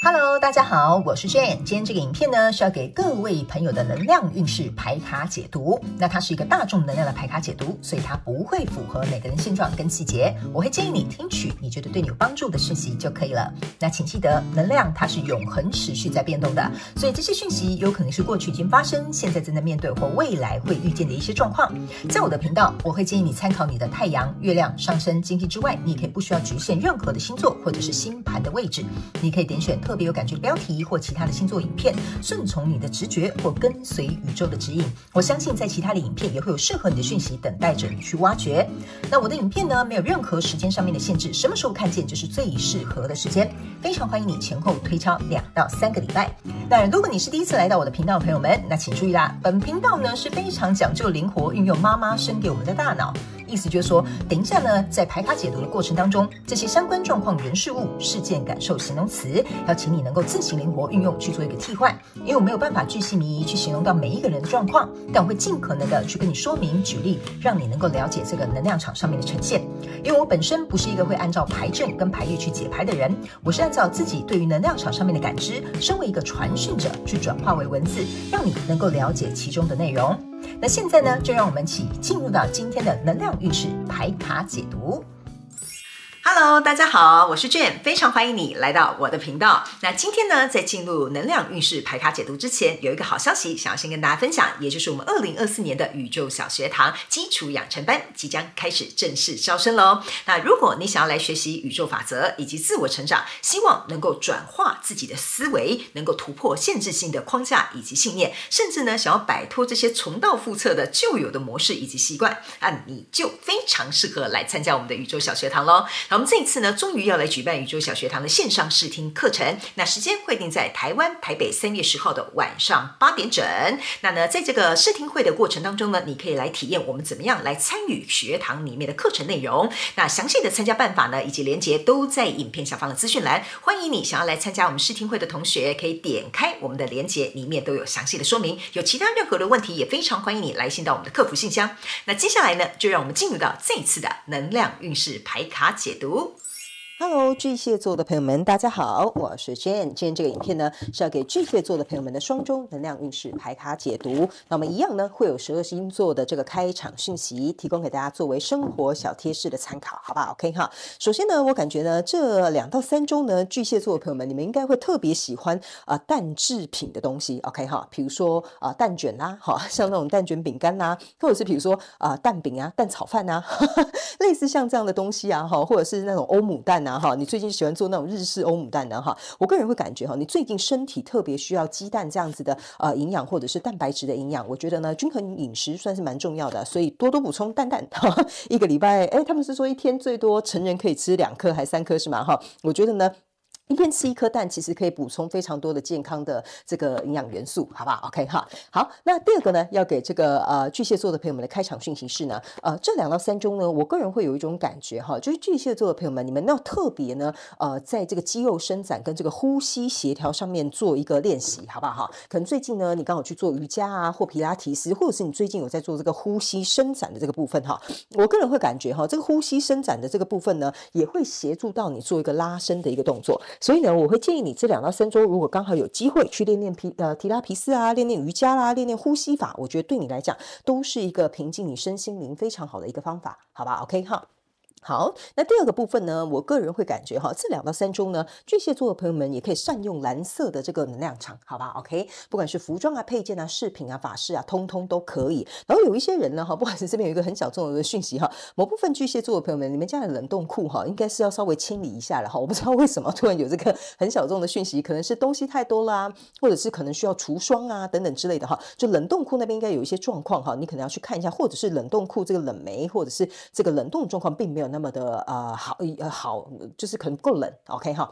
Hello，大家好，我是 Jane。今天这个影片呢是要给各位朋友的能量运势排卡解读。那它是一个大众能量的排卡解读，所以它不会符合每个人现状跟细节。我会建议你听取你觉得对你有帮助的讯息就可以了。那请记得，能量它是永恒持续在变动的，所以这些讯息有可能是过去已经发生、现在正在面对或未来会遇见的一些状况。在我的频道，我会建议你参考你的太阳、月亮、上升、金星之外，你可以不需要局限任何的星座或者是星盘的位置，你可以点选。特别有感觉的标题或其他的星座影片，顺从你的直觉或跟随宇宙的指引。我相信在其他的影片也会有适合你的讯息等待着你去挖掘。那我的影片呢，没有任何时间上面的限制，什么时候看见就是最适合的时间。非常欢迎你前后推敲两到三个礼拜。那如果你是第一次来到我的频道，朋友们，那请注意啦，本频道呢是非常讲究灵活运用妈妈生给我们的大脑。意思就是说，等一下呢，在排卡解读的过程当中，这些相关状况、人事物、事件、感受、形容词，要请你能够自行灵活运用去做一个替换，因为我没有办法具细名疑去形容到每一个人的状况，但我会尽可能的去跟你说明、举例，让你能够了解这个能量场上面的呈现。因为我本身不是一个会按照排阵跟排意去解牌的人，我是按照自己对于能量场上面的感知，身为一个传讯者去转化为文字，让你能够了解其中的内容。那现在呢，就让我们一起进入到今天的能量运势牌卡解读。Hello，大家好，我是卷，非常欢迎你来到我的频道。那今天呢，在进入能量运势排卡解读之前，有一个好消息想要先跟大家分享，也就是我们二零二四年的宇宙小学堂基础养成班即将开始正式招生喽。那如果你想要来学习宇宙法则以及自我成长，希望能够转化自己的思维，能够突破限制性的框架以及信念，甚至呢想要摆脱这些重蹈覆辙的旧有的模式以及习惯，那你就非常适合来参加我们的宇宙小学堂喽。我们这一次呢，终于要来举办宇宙小学堂的线上试听课程。那时间会定在台湾台北三月十号的晚上八点整。那呢，在这个试听会的过程当中呢，你可以来体验我们怎么样来参与学堂里面的课程内容。那详细的参加办法呢，以及连接都在影片下方的资讯栏。欢迎你想要来参加我们试听会的同学，可以点开我们的连接，里面都有详细的说明。有其他任何的问题，也非常欢迎你来信到我们的客服信箱。那接下来呢，就让我们进入到这一次的能量运势排卡解读。do Hello，巨蟹座的朋友们，大家好，我是 Jane。今天这个影片呢，是要给巨蟹座的朋友们的双周能量运势排卡解读。那么一样呢，会有十二星座的这个开场讯息，提供给大家作为生活小贴士的参考，好不好？OK 哈。首先呢，我感觉呢，这两到三周呢，巨蟹座的朋友们，你们应该会特别喜欢啊蛋制品的东西。OK 哈，比如说啊蛋卷啦，哈，像那种蛋卷饼干啦，或者是比如说啊蛋饼啊、蛋炒饭啊，类似像这样的东西啊，哈，或者是那种欧姆蛋啊。哈，你最近喜欢做那种日式欧姆蛋的哈？我个人会感觉哈，你最近身体特别需要鸡蛋这样子的呃营养，或者是蛋白质的营养。我觉得呢，均衡饮食算是蛮重要的，所以多多补充蛋蛋。哈，一个礼拜，哎，他们是说一天最多成人可以吃两颗还三颗是吗？哈，我觉得呢。一天吃一颗蛋，其实可以补充非常多的健康的这个营养元素，好不好？OK 哈，好。那第二个呢，要给这个呃巨蟹座的朋友们的开场讯息是呢，呃，这两到三周呢，我个人会有一种感觉哈，就是巨蟹座的朋友们，你们要特别呢，呃，在这个肌肉伸展跟这个呼吸协调上面做一个练习，好不好？可能最近呢，你刚好去做瑜伽啊，或皮拉提斯，或者是你最近有在做这个呼吸伸展的这个部分哈，我个人会感觉哈，这个呼吸伸展的这个部分呢，也会协助到你做一个拉伸的一个动作。所以呢，我会建议你这两到三周，如果刚好有机会去练练皮呃提拉皮斯啊，练练瑜伽啦，练练呼吸法，我觉得对你来讲都是一个平静你身心灵非常好的一个方法，好吧？OK 哈。好，那第二个部分呢？我个人会感觉哈，这两到三周呢，巨蟹座的朋友们也可以善用蓝色的这个能量场，好吧？OK，不管是服装啊、配件啊、饰品啊、法饰啊，通通都可以。然后有一些人呢，哈，不管是这边有一个很小众的讯息哈，某部分巨蟹座的朋友们，你们家的冷冻库哈，应该是要稍微清理一下了哈。我不知道为什么突然有这个很小众的讯息，可能是东西太多啦、啊，或者是可能需要除霜啊等等之类的哈。就冷冻库那边应该有一些状况哈，你可能要去看一下，或者是冷冻库这个冷媒或者是这个冷冻状况并没有。那么的呃好，好就是可能够冷，OK 哈。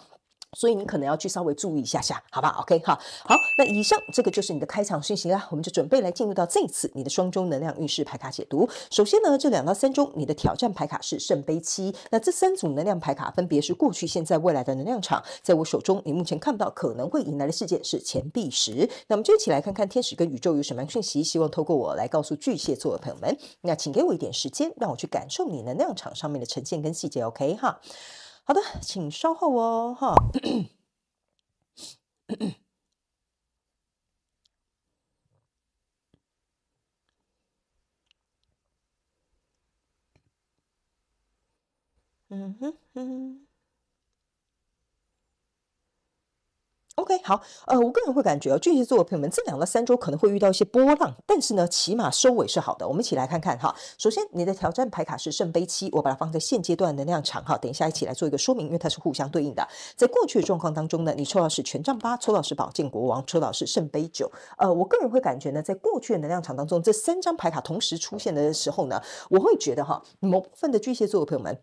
所以你可能要去稍微注意一下下，好不好？OK 哈好。那以上这个就是你的开场讯息啦，我们就准备来进入到这次你的双周能量运势牌卡解读。首先呢，这两到三周你的挑战牌卡是圣杯七。那这三组能量牌卡分别是过去、现在、未来的能量场，在我手中，你目前看不到可能会迎来的事件是钱币十。那我们就一起来看看天使跟宇宙有什么样讯息，希望透过我来告诉巨蟹座的朋友们。那请给我一点时间，让我去感受你能量场上面的呈现跟细节。OK 哈。好的，请稍后哦，哈。嗯哼哼。OK，好，呃，我个人会感觉哦，巨蟹座的朋友们，这两到三周可能会遇到一些波浪，但是呢，起码收尾是好的。我们一起来看看哈。首先，你的挑战牌卡是圣杯七，我把它放在现阶段能量场哈。等一下一起来做一个说明，因为它是互相对应的。在过去的状况当中呢，你抽到是权杖八，抽到是宝剑国王，抽到是圣杯九。呃，我个人会感觉呢，在过去的能量场当中，这三张牌卡同时出现的时候呢，我会觉得哈，某部分的巨蟹座的朋友们。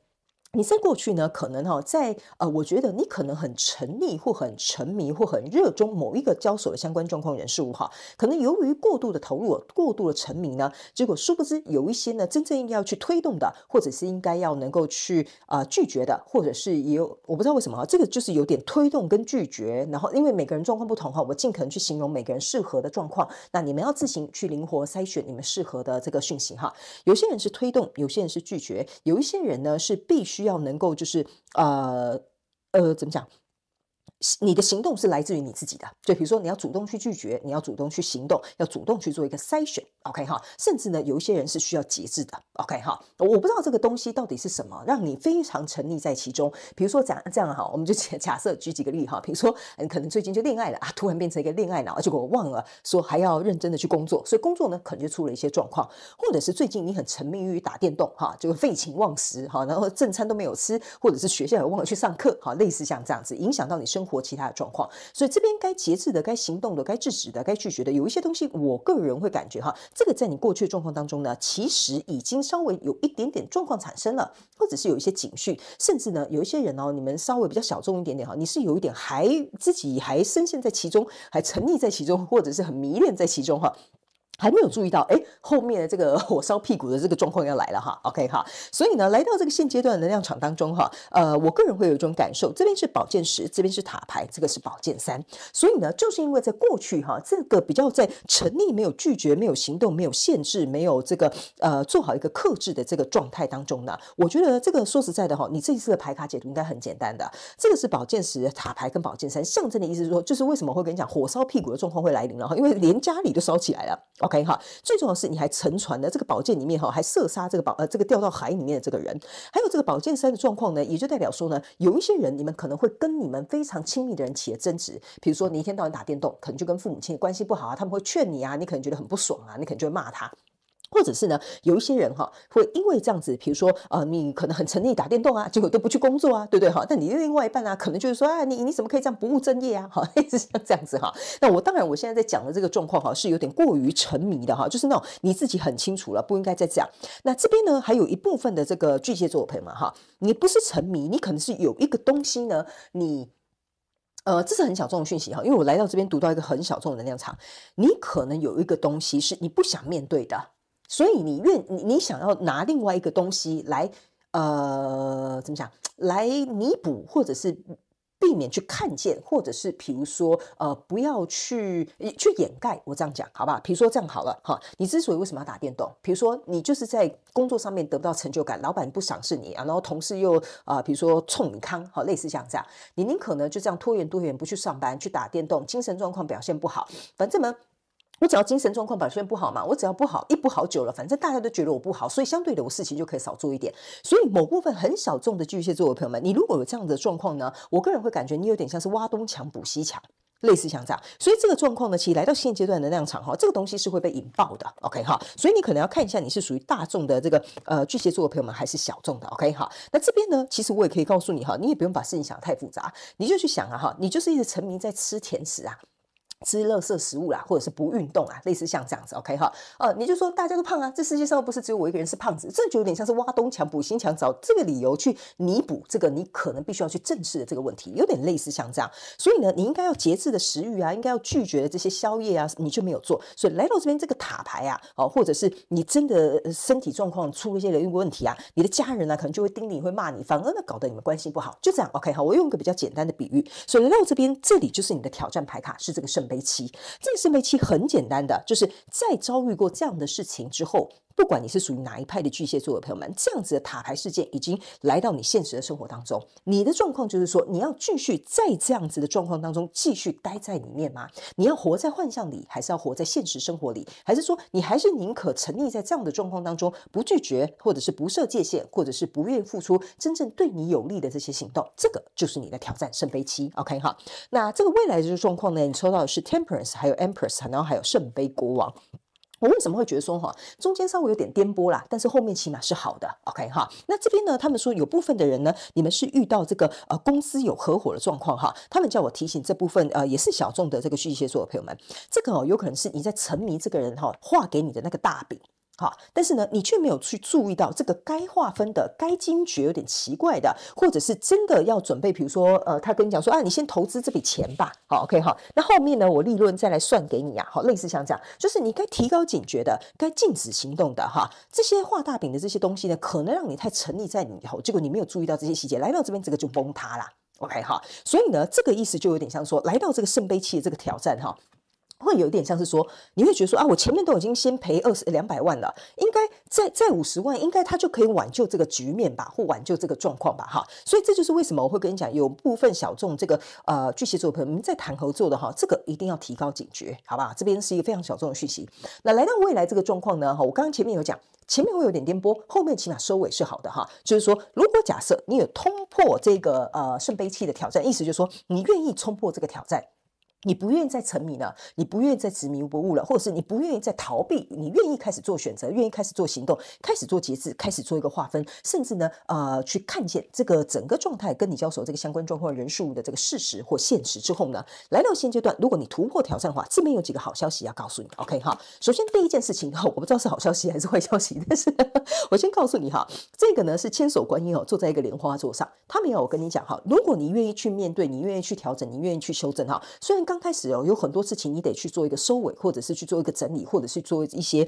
你在过去呢，可能哈，在呃，我觉得你可能很沉溺或很沉迷或很热衷某一个交手的相关状况、人事物哈，可能由于过度的投入、过度的沉迷呢，结果殊不知有一些呢，真正应该要去推动的，或者是应该要能够去啊拒绝的，或者是也有我不知道为什么哈，这个就是有点推动跟拒绝。然后因为每个人状况不同哈，我尽可能去形容每个人适合的状况，那你们要自行去灵活筛选你们适合的这个讯息哈。有些人是推动，有些人是拒绝，有一些人呢是必须。要能够就是呃呃怎么讲？你的行动是来自于你自己的，就比如说你要主动去拒绝，你要主动去行动，要主动去做一个筛选，OK 哈。甚至呢，有一些人是需要节制的，OK 哈。我不知道这个东西到底是什么，让你非常沉溺在其中。比如说这样这样哈，我们就假假设举几个例哈，比如说嗯，可能最近就恋爱了啊，突然变成一个恋爱脑，结果我忘了说还要认真的去工作，所以工作呢可能就出了一些状况，或者是最近你很沉迷于打电动哈，就废寝忘食哈，然后正餐都没有吃，或者是学校也忘了去上课哈，类似像这样子，影响到你生活。或其他的状况，所以这边该节制的、该行动的、该制止的、该拒绝的，有一些东西，我个人会感觉哈，这个在你过去的状况当中呢，其实已经稍微有一点点状况产生了，或者是有一些警讯，甚至呢，有一些人哦，你们稍微比较小众一点点哈，你是有一点还自己还深陷在其中，还沉溺在其中，或者是很迷恋在其中哈。还没有注意到，哎，后面的这个 火烧屁股的这个状况要来了哈，OK 哈，所以呢，来到这个现阶段能量场当中哈，呃，我个人会有一种感受，这边是宝剑十，这边是塔牌，这个是宝剑三，所以呢，就是因为在过去哈，这个比较在沉溺、没有拒绝、没有行动、没有限制、没有这个呃做好一个克制的这个状态当中呢，我觉得这个说实在的哈，你这一次的牌卡解读应该很简单的，这个是宝剑十塔牌跟宝剑三象征的意思是说，就是为什么会跟你讲火烧屁股的状况会来临了哈，因为连家里都烧起来了。OK 哈，最重要的是你还沉船呢。这个宝剑里面哈，还射杀这个宝呃，这个掉到海里面的这个人，还有这个宝剑三的状况呢，也就代表说呢，有一些人你们可能会跟你们非常亲密的人起了争执，比如说你一天到晚打电动，可能就跟父母亲关系不好啊，他们会劝你啊，你可能觉得很不爽啊，你可能就会骂他。或者是呢，有一些人哈，会因为这样子，比如说呃，你可能很沉溺打电动啊，结果都不去工作啊，对不对哈？但你的另外一半啊，可能就是说，啊，你你怎么可以这样不务正业啊？哈，一 直这样子哈。那我当然，我现在在讲的这个状况哈，是有点过于沉迷的哈，就是那种你自己很清楚了，不应该再讲。那这边呢，还有一部分的这个巨蟹座朋友们哈，你不是沉迷，你可能是有一个东西呢，你呃，这是很小众的讯息哈，因为我来到这边读到一个很小众的能量场，你可能有一个东西是你不想面对的。所以你愿你想要拿另外一个东西来，呃，怎么讲？来弥补或者是避免去看见，或者是比如说，呃，不要去去掩盖。我这样讲，好吧？比如说这样好了，哈，你之所以为什么要打电动？比如说你就是在工作上面得不到成就感，老板不赏识你啊，然后同事又啊，比如说冲你康，好，类似像这样，你宁可呢就这样拖延多远不去上班，去打电动，精神状况表现不好，反正呢。我只要精神状况表现不好嘛，我只要不好，一不好久了，反正大家都觉得我不好，所以相对的我事情就可以少做一点。所以某部分很小众的巨蟹座的朋友们，你如果有这样的状况呢，我个人会感觉你有点像是挖东墙补西墙，类似像这样。所以这个状况呢，其实来到现阶段的量场哈，这个东西是会被引爆的。OK 哈，所以你可能要看一下你是属于大众的这个呃巨蟹座的朋友们，还是小众的。OK 哈，那这边呢，其实我也可以告诉你哈，你也不用把事情想得太复杂，你就去想啊哈，你就是一直沉迷在吃甜食啊。吃垃圾食物啦，或者是不运动啊，类似像这样子，OK 哈，呃，你就说大家都胖啊，这世界上不是只有我一个人是胖子，这就有点像是挖东墙补西墙，找这个理由去弥补这个你可能必须要去正视的这个问题，有点类似像这样。所以呢，你应该要节制的食欲啊，应该要拒绝的这些宵夜啊，你就没有做。所来到这边这个塔牌啊，哦，或者是你真的身体状况出了一些人问题啊，你的家人呢可能就会盯你，会骂你，反而呢搞得你们关系不好。就这样，OK 哈，我用一个比较简单的比喻，所来到这边这里就是你的挑战牌卡是这个圣杯。预期，这个是预期，很简单的，就是在遭遇过这样的事情之后。不管你是属于哪一派的巨蟹座的朋友们，这样子的塔牌事件已经来到你现实的生活当中。你的状况就是说，你要继续在这样子的状况当中继续待在里面吗？你要活在幻象里，还是要活在现实生活里？还是说你还是宁可沉溺在这样的状况当中，不拒绝，或者是不设界限，或者是不愿付出真正对你有利的这些行动？这个就是你的挑战圣杯七，OK 哈。那这个未来的状况呢？你抽到的是 Temperance，还有 Empress，然后还有圣杯国王。我为什么会觉得说哈，中间稍微有点颠簸啦，但是后面起码是好的，OK 哈。那这边呢，他们说有部分的人呢，你们是遇到这个呃公司有合伙的状况哈，他们叫我提醒这部分呃也是小众的这个巨蟹座的朋友们，这个哦有可能是你在沉迷这个人哈画给你的那个大饼。好，但是呢，你却没有去注意到这个该划分的、该警觉有点奇怪的，或者是真的要准备，比如说，呃，他跟你讲说，啊，你先投资这笔钱吧，好，OK，哈，那后面呢，我利润再来算给你啊，好，类似像这样，就是你该提高警觉的、该禁止行动的，哈，这些画大饼的这些东西呢，可能让你太沉溺在里头，结果你没有注意到这些细节，来到这边，这个就崩塌了，OK，哈，所以呢，这个意思就有点像说，来到这个圣杯期这个挑战，哈。会有一点像是说，你会觉得说啊，我前面都已经先赔二十两百万了，应该再再五十万，应该他就可以挽救这个局面吧，或挽救这个状况吧，哈。所以这就是为什么我会跟你讲，有部分小众这个呃巨蟹座朋友在谈合作的哈，这个一定要提高警觉，好不好？这边是一个非常小众的讯息。那来到未来这个状况呢，哈，我刚刚前面有讲，前面会有点颠簸，后面起码收尾是好的哈。就是说，如果假设你有突破这个呃圣杯七的挑战，意思就是说，你愿意冲破这个挑战。你不愿意再沉迷了，你不愿意再执迷不悟了，或者是你不愿意再逃避，你愿意开始做选择，愿意开始做行动，开始做节制，开始做一个划分，甚至呢，呃，去看见这个整个状态跟你交手这个相关状况人数的这个事实或现实之后呢，来到现阶段，如果你突破挑战的话，这边有几个好消息要告诉你。OK 哈，首先第一件事情哈，我不知道是好消息还是坏消息，但是我先告诉你哈，这个呢是千手观音哦，坐在一个莲花座上，他们要我跟你讲哈，如果你愿意去面对，你愿意去调整，你愿意去修正哈，虽然刚刚开始哦，有很多事情你得去做一个收尾，或者是去做一个整理，或者是做一些。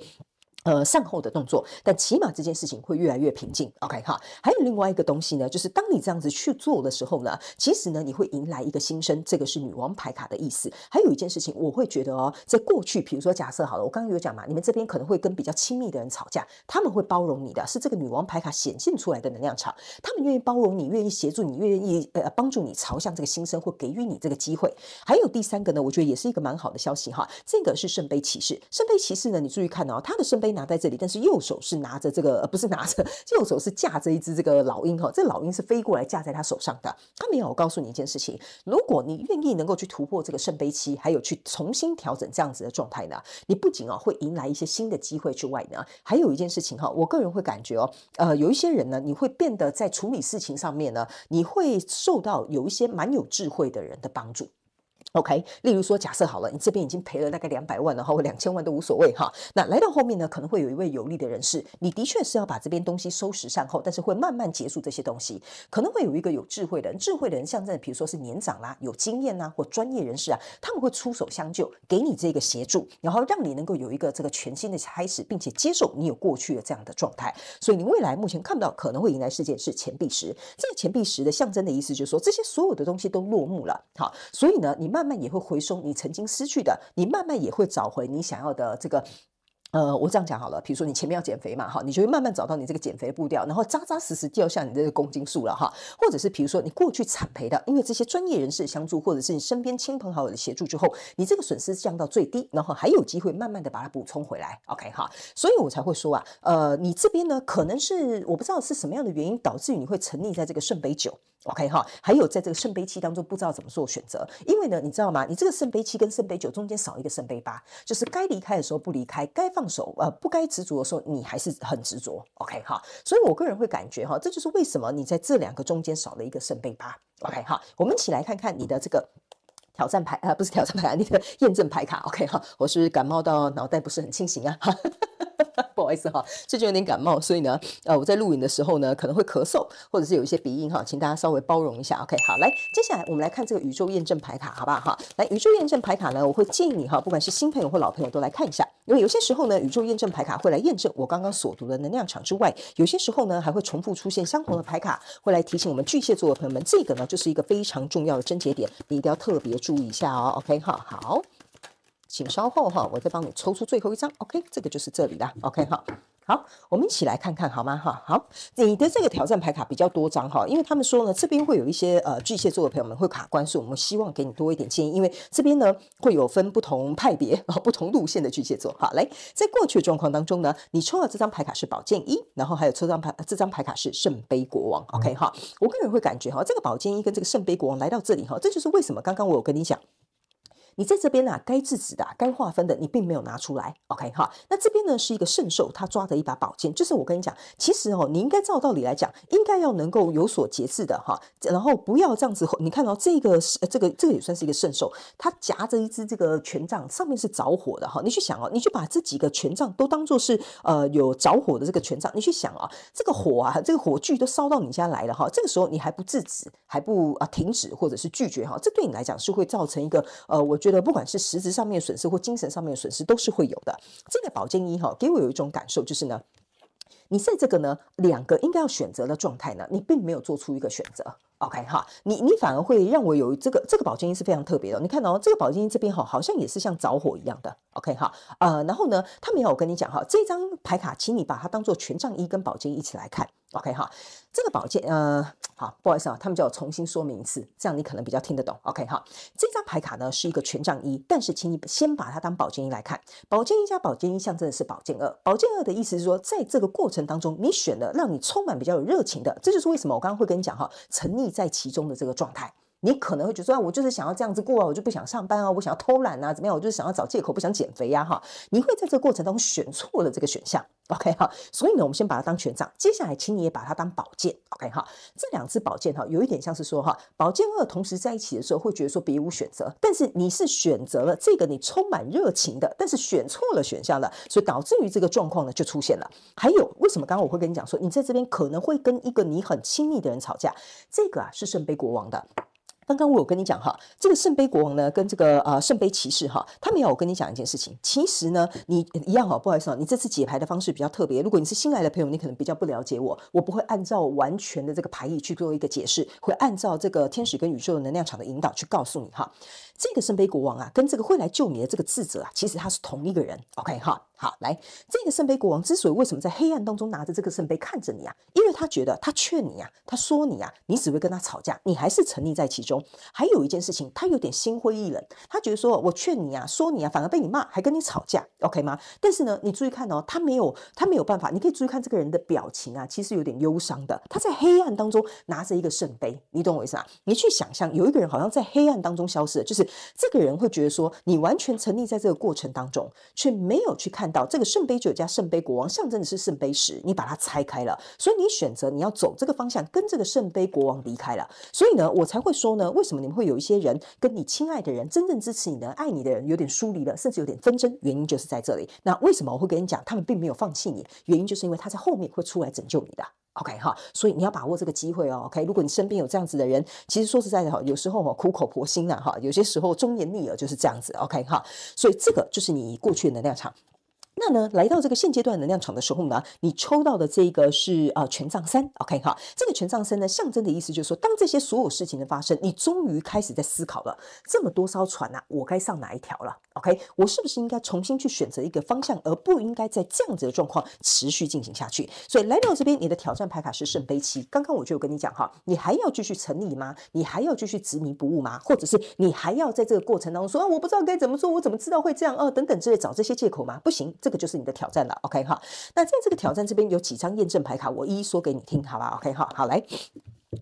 呃，善后的动作，但起码这件事情会越来越平静。OK 哈，还有另外一个东西呢，就是当你这样子去做的时候呢，其实呢，你会迎来一个新生，这个是女王牌卡的意思。还有一件事情，我会觉得哦，在过去，比如说假设好了，我刚刚有讲嘛，你们这边可能会跟比较亲密的人吵架，他们会包容你的，是这个女王牌卡显现出来的能量场，他们愿意包容你，愿意协助你，愿意呃帮助你朝向这个新生或给予你这个机会。还有第三个呢，我觉得也是一个蛮好的消息哈，这个是圣杯骑士，圣杯骑士呢，你注意看哦，他的圣杯。拿在这里，但是右手是拿着这个，不是拿着，右手是架着一只这个老鹰哈，这老鹰是飞过来架在他手上的。他没有，我告诉你一件事情，如果你愿意能够去突破这个圣杯期，还有去重新调整这样子的状态呢，你不仅啊会迎来一些新的机会之外呢，还有一件事情哈，我个人会感觉哦，呃，有一些人呢，你会变得在处理事情上面呢，你会受到有一些蛮有智慧的人的帮助。OK，例如说，假设好了，你这边已经赔了大概两百万了哈，或两千万都无所谓哈。那来到后面呢，可能会有一位有利的人士，你的确是要把这边东西收拾善后，但是会慢慢结束这些东西。可能会有一个有智慧的人，智慧的人像在，比如说是年长啦、有经验啦或专业人士啊，他们会出手相救，给你这个协助，然后让你能够有一个这个全新的开始，并且接受你有过去的这样的状态。所以你未来目前看不到，可能会迎来事件是钱币石。这钱币石的象征的意思就是说，这些所有的东西都落幕了。好，所以呢，你慢。慢慢也会回收你曾经失去的，你慢慢也会找回你想要的这个。呃，我这样讲好了，比如说你前面要减肥嘛，哈，你就会慢慢找到你这个减肥步调，然后扎扎实实掉下你这个公斤数了，哈。或者是比如说你过去惨赔的，因为这些专业人士相助，或者是你身边亲朋好友的协助之后，你这个损失降到最低，然后还有机会慢慢的把它补充回来。OK 哈，所以我才会说啊，呃，你这边呢，可能是我不知道是什么样的原因导致于你会沉溺在这个圣杯酒。OK 哈，还有在这个圣杯七当中不知道怎么做选择，因为呢，你知道吗？你这个圣杯七跟圣杯九中间少一个圣杯八，就是该离开的时候不离开，该放手呃，不该执着的时候你还是很执着。OK 哈，所以我个人会感觉哈，这就是为什么你在这两个中间少了一个圣杯八。OK 哈，我们一起来看看你的这个挑战牌啊，不是挑战牌啊，你的 验证牌卡。OK 哈，我是感冒到脑袋不是很清醒啊。不好意思哈，这就有点感冒，所以呢，呃，我在录影的时候呢，可能会咳嗽，或者是有一些鼻音哈，请大家稍微包容一下，OK？好，来，接下来我们来看这个宇宙验证牌卡，好不好哈？来，宇宙验证牌卡呢，我会建议你哈，不管是新朋友或老朋友都来看一下，因为有些时候呢，宇宙验证牌卡会来验证我刚刚所读的能量场之外，有些时候呢，还会重复出现相同的牌卡，会来提醒我们巨蟹座的朋友们，这个呢就是一个非常重要的症结点，你一定要特别注意一下哦，OK？好好。请稍后哈，我再帮你抽出最后一张。OK，这个就是这里的。OK，哈，好，我们一起来看看好吗？哈，好，你的这个挑战牌卡比较多张哈，因为他们说呢，这边会有一些呃巨蟹座的朋友们会卡关，所以我们希望给你多一点建议，因为这边呢会有分不同派别、不同路线的巨蟹座。好，来，在过去的状况当中呢，你抽到这张牌卡是宝剑一，然后还有抽张牌，这张牌卡是圣杯国王。OK，哈，我个人会感觉哈，这个宝剑一跟这个圣杯国王来到这里哈，这就是为什么刚刚我有跟你讲。你在这边啊，该制止的、该划分的，你并没有拿出来。OK 哈，那这边呢是一个圣兽，它抓着一把宝剑。就是我跟你讲，其实哦，你应该照道理来讲，应该要能够有所节制的哈。然后不要这样子。你看到这个，这个，这个也算是一个圣兽，它夹着一只这个权杖，上面是着火的哈。你去想哦，你就把这几个权杖都当做是呃有着火的这个权杖。你去想啊，这个火啊，这个火炬都烧到你家来了哈。这个时候你还不制止，还不啊停止或者是拒绝哈，这对你来讲是会造成一个呃，我。觉得不管是实质上面损失或精神上面的损失都是会有的。这个保健医哈给我有一种感受就是呢，你在这个呢两个应该要选择的状态呢，你并没有做出一个选择。OK 哈，你你反而会让我有这个这个保健医是非常特别的。你看哦，这个保健医这边哈好像也是像着火一样的。OK 哈，呃，然后呢，他没有跟你讲哈，这张牌卡，请你把它当做权杖一跟保健一起来看。OK 哈，这个宝剑呃，好，不好意思啊，他们叫我重新说明一次，这样你可能比较听得懂。OK 哈，这张牌卡呢是一个权杖一，但是请你先把它当宝剑一来看，宝剑一加宝剑一象征的是宝剑二，宝剑二的意思是说，在这个过程当中，你选了让你充满比较有热情的，这就是为什么我刚刚会跟你讲哈，沉溺在其中的这个状态。你可能会觉得说我就是想要这样子过啊，我就不想上班啊，我想要偷懒啊，怎么样？我就是想要找借口不想减肥呀，哈！你会在这过程当中选错了这个选项，OK 哈。所以呢，我们先把它当权杖，接下来请你也把它当宝剑，OK 哈。这两支宝剑哈，有一点像是说哈，宝剑二同时在一起的时候会觉得说别无选择，但是你是选择了这个你充满热情的，但是选错了选项了，所以导致于这个状况呢就出现了。还有为什么刚刚我会跟你讲说，你在这边可能会跟一个你很亲密的人吵架，这个啊是圣杯国王的。刚刚我有跟你讲哈，这个圣杯国王呢，跟这个呃圣杯骑士哈，他们要我跟你讲一件事情。其实呢，你一样哈，不好意思啊，你这次解牌的方式比较特别。如果你是新来的朋友，你可能比较不了解我。我不会按照完全的这个牌意去做一个解释，会按照这个天使跟宇宙能量场的引导去告诉你哈。这个圣杯国王啊，跟这个会来救你的这个智者啊，其实他是同一个人。OK 哈。好，来，这个圣杯国王之所以为什么在黑暗当中拿着这个圣杯看着你啊？因为他觉得他劝你啊，他说你啊，你只会跟他吵架，你还是沉溺在其中。还有一件事情，他有点心灰意冷，他觉得说，我劝你啊，说你啊，反而被你骂，还跟你吵架，OK 吗？但是呢，你注意看哦，他没有，他没有办法。你可以注意看这个人的表情啊，其实有点忧伤的。他在黑暗当中拿着一个圣杯，你懂我意思啊？你去想象，有一个人好像在黑暗当中消失，就是这个人会觉得说，你完全沉溺在这个过程当中，却没有去看。看到这个圣杯九加圣杯国王象征的是圣杯十，你把它拆开了，所以你选择你要走这个方向，跟这个圣杯国王离开了。所以呢，我才会说呢，为什么你们会有一些人跟你亲爱的人、真正支持你的、爱你的人有点疏离了，甚至有点纷争？原因就是在这里。那为什么我会跟你讲，他们并没有放弃你？原因就是因为他在后面会出来拯救你的。OK 哈，所以你要把握这个机会哦。OK，如果你身边有这样子的人，其实说实在的哈，有时候苦口婆心啊哈，有些时候忠言逆耳就是这样子。OK 哈，所以这个就是你过去的能量场。那呢，来到这个现阶段能量场的时候呢，你抽到的这个是呃权杖三，OK 哈，这个权杖三呢，象征的意思就是说，当这些所有事情的发生，你终于开始在思考了，这么多艘船呐，我该上哪一条了？OK，我是不是应该重新去选择一个方向，而不应该在这样子的状况持续进行下去？所以来到这边，你的挑战牌卡是圣杯七。刚刚我就有跟你讲哈，你还要继续沉溺吗？你还要继续执迷不悟吗？或者是你还要在这个过程当中说啊，我不知道该怎么做，我怎么知道会这样啊？等等之类找这些借口吗？不行。这个就是你的挑战了，OK 哈。那在这个挑战这边有几张验证牌卡，我一一说给你听，好吧？OK 哈，好来。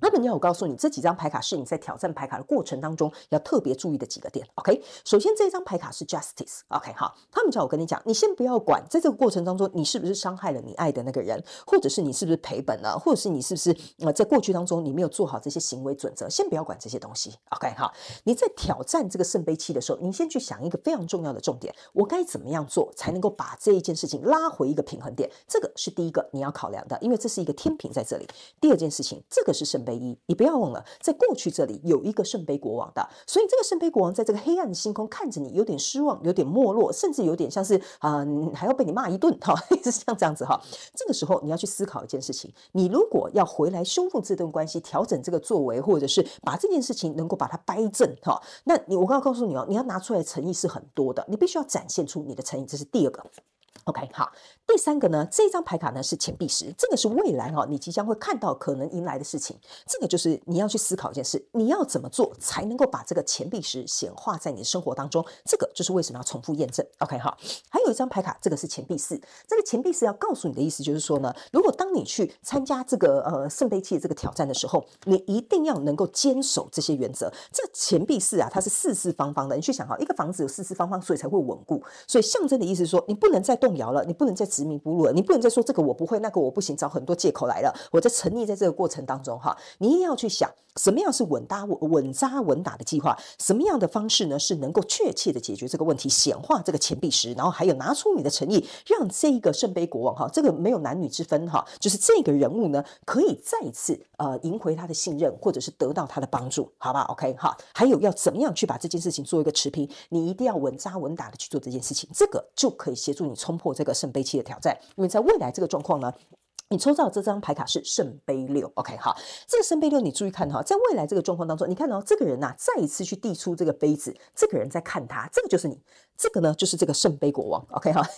他们要我告诉你，这几张牌卡是你在挑战牌卡的过程当中要特别注意的几个点。OK，首先这一张牌卡是 Justice。OK，好，他们叫我跟你讲，你先不要管，在这个过程当中，你是不是伤害了你爱的那个人，或者是你是不是赔本了，或者是你是不是呃，在过去当中你没有做好这些行为准则，先不要管这些东西。OK，好，你在挑战这个圣杯七的时候，你先去想一个非常重要的重点，我该怎么样做才能够把这一件事情拉回一个平衡点？这个是第一个你要考量的，因为这是一个天平在这里。第二件事情，这个是圣。唯一，你不要忘了，在过去这里有一个圣杯国王的，所以这个圣杯国王在这个黑暗的星空看着你，有点失望，有点没落，甚至有点像是啊，还要被你骂一顿哈，是这样这样子哈。这个时候你要去思考一件事情，你如果要回来修复这段关系，调整这个作为，或者是把这件事情能够把它掰正哈，那你我刚刚告诉你哦，你要拿出来诚意是很多的，你必须要展现出你的诚意，这是第二个。OK，好。第三个呢，这张牌卡呢是钱币十，这个是未来哈，你即将会看到可能迎来的事情。这个就是你要去思考一件事，你要怎么做才能够把这个钱币十显化在你的生活当中？这个就是为什么要重复验证。OK 哈，还有一张牌卡，这个是钱币四，这个钱币四要告诉你的意思就是说呢，如果当你去参加这个呃圣杯七这个挑战的时候，你一定要能够坚守这些原则。这钱币四啊，它是四四方方的，你去想哈，一个房子有四四方方，所以才会稳固。所以象征的意思说，你不能再动摇了，你不能再。执迷不悟，你不能再说这个我不会，那个我不行，找很多借口来了。我在沉溺在这个过程当中哈，你一定要去想，什么样是稳搭稳稳扎稳打的计划，什么样的方式呢是能够确切的解决这个问题，显化这个钱币石，然后还有拿出你的诚意，让这一个圣杯国王哈，这个没有男女之分哈，就是这个人物呢可以再次呃赢回他的信任，或者是得到他的帮助，好吧？OK 哈，还有要怎么样去把这件事情做一个持平，你一定要稳扎稳打的去做这件事情，这个就可以协助你冲破这个圣杯器。挑战，因为在未来这个状况呢？你抽到这张牌卡是圣杯六，OK，好，这个圣杯六你注意看哈，在未来这个状况当中，你看到这个人呐，再一次去递出这个杯子，这个人在看他，这个就是你，这个呢就是这个圣杯国王，OK，好，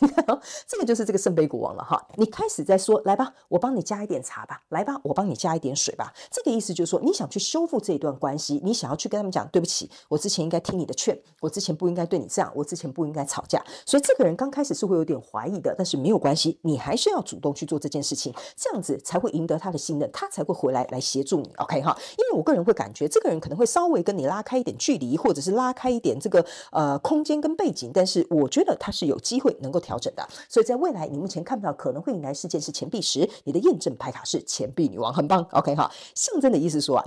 这个就是这个圣杯国王了哈。你开始在说，来吧，我帮你加一点茶吧，来吧，我帮你加一点水吧。这个意思就是说，你想去修复这一段关系，你想要去跟他们讲，对不起，我之前应该听你的劝，我之前不应该对你这样，我之前不应该吵架。所以这个人刚开始是会有点怀疑的，但是没有关系，你还是要主动去做这件事情。这样子才会赢得他的信任，他才会回来来协助你。OK 哈，因为我个人会感觉这个人可能会稍微跟你拉开一点距离，或者是拉开一点这个呃空间跟背景，但是我觉得他是有机会能够调整的。所以在未来，你目前看不到可能会迎来事件是钱币十，你的验证牌卡是钱币女王，很棒。OK 哈，象征的意思说啊。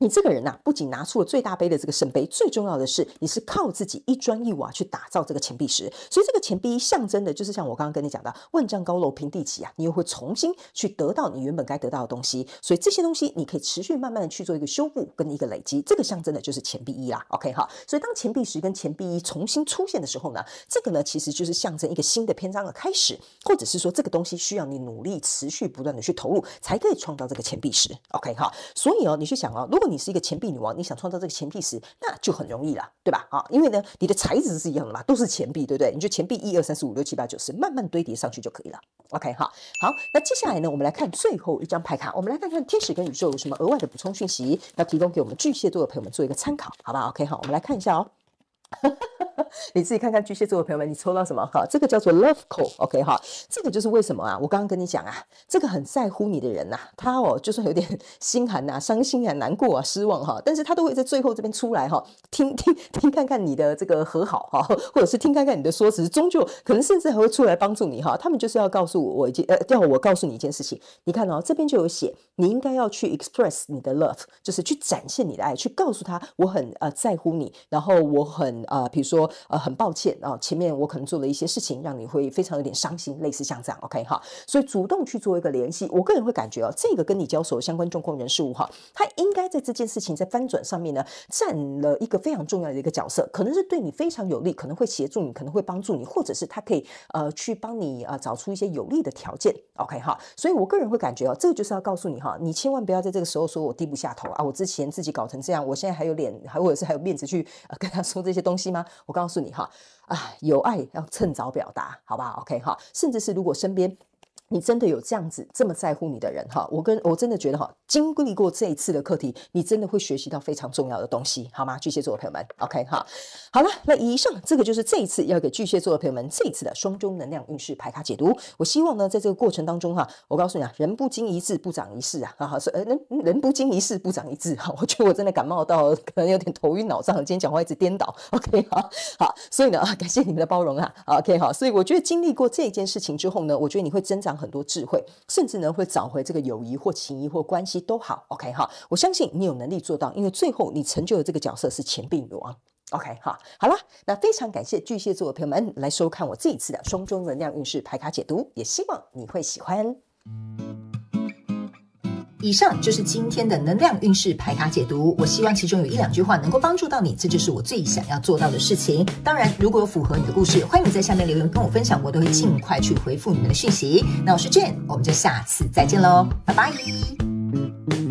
你这个人呐，不仅拿出了最大杯的这个圣杯，最重要的是，你是靠自己一砖一瓦去打造这个钱币石，所以这个钱币一象征的就是像我刚刚跟你讲的，万丈高楼平地起啊，你又会重新去得到你原本该得到的东西，所以这些东西你可以持续慢慢的去做一个修复跟一个累积，这个象征的就是钱币一啦。OK 哈，所以当钱币石跟钱币一重新出现的时候呢，这个呢其实就是象征一个新的篇章的开始，或者是说这个东西需要你努力持续不断的去投入，才可以创造这个钱币石。OK 哈，所以哦，你去想哦，如果你是一个钱币女王，你想创造这个钱币时，那就很容易了，对吧？啊，因为呢，你的材质是一样的嘛，都是钱币，对不对？你就钱币一二三四五六七八九十，慢慢堆叠上去就可以了。OK，好，好，那接下来呢，我们来看最后一张牌卡，我们来看看天使跟宇宙有什么额外的补充讯息要提供给我们巨蟹座的朋友们做一个参考，好吧？OK，好，我们来看一下哦。你自己看看巨蟹座的朋友们，你抽到什么？哈，这个叫做 love call，OK 哈，这个就是为什么啊？我刚刚跟你讲啊，这个很在乎你的人呐，他哦，就算有点 心寒呐、伤心啊、难过啊、失望哈，但是他都会在最后这边出来哈，听听听看看你的这个和好哈，或者是听看看你的说辞，终究可能甚至还会出来帮助你哈。他们就是要告诉我一件，呃，要我告诉你一件事情。你看哦，这边就有写，你应该要去 express 你的 love，就是去展现你的爱，去告诉他我很呃在乎你，然后我很。呃，比如说，呃，很抱歉啊，前面我可能做了一些事情，让你会非常有点伤心，类似像这样，OK 哈，所以主动去做一个联系，我个人会感觉哦，这个跟你交手相关状况人事物哈，他应该在这件事情在翻转上面呢，占了一个非常重要的一个角色，可能是对你非常有利，可能会协助你，可能会帮助你，或者是他可以呃去帮你啊找出一些有利的条件，OK 哈，所以我个人会感觉哦，这个就是要告诉你哈，你千万不要在这个时候说我低不下头啊，我之前自己搞成这样，我现在还有脸，或者是还有面子去跟他说这些。东西吗？我告诉你哈，啊，有爱要趁早表达，好吧？OK 哈，甚至是如果身边。你真的有这样子这么在乎你的人哈？我跟我真的觉得哈，经历过这一次的课题，你真的会学习到非常重要的东西，好吗？巨蟹座的朋友们，OK 哈。好了，那以上这个就是这一次要给巨蟹座的朋友们这一次的双周能量运势排卡解读。我希望呢，在这个过程当中哈，我告诉你啊，人不经一事不长一智啊。哈哈所呃，人人不经一事不长一智哈。我觉得我真的感冒到可能有点头晕脑胀，今天讲话一直颠倒，OK 哈。好，所以呢，啊，感谢你们的包容啊，OK 哈。所以我觉得经历过这件事情之后呢，我觉得你会增长。很多智慧，甚至呢会找回这个友谊或情谊或关系都好，OK 哈，我相信你有能力做到，因为最后你成就的这个角色是钱币女王，OK 哈。好了，那非常感谢巨蟹座的朋友们来收看我这一次的双周能量运势排卡解读，也希望你会喜欢。以上就是今天的能量运势排卡解读。我希望其中有一两句话能够帮助到你，这就是我最想要做到的事情。当然，如果有符合你的故事，欢迎在下面留言跟我分享，我都会尽快去回复你们的讯息。那我是 Jane，我们就下次再见喽，拜拜。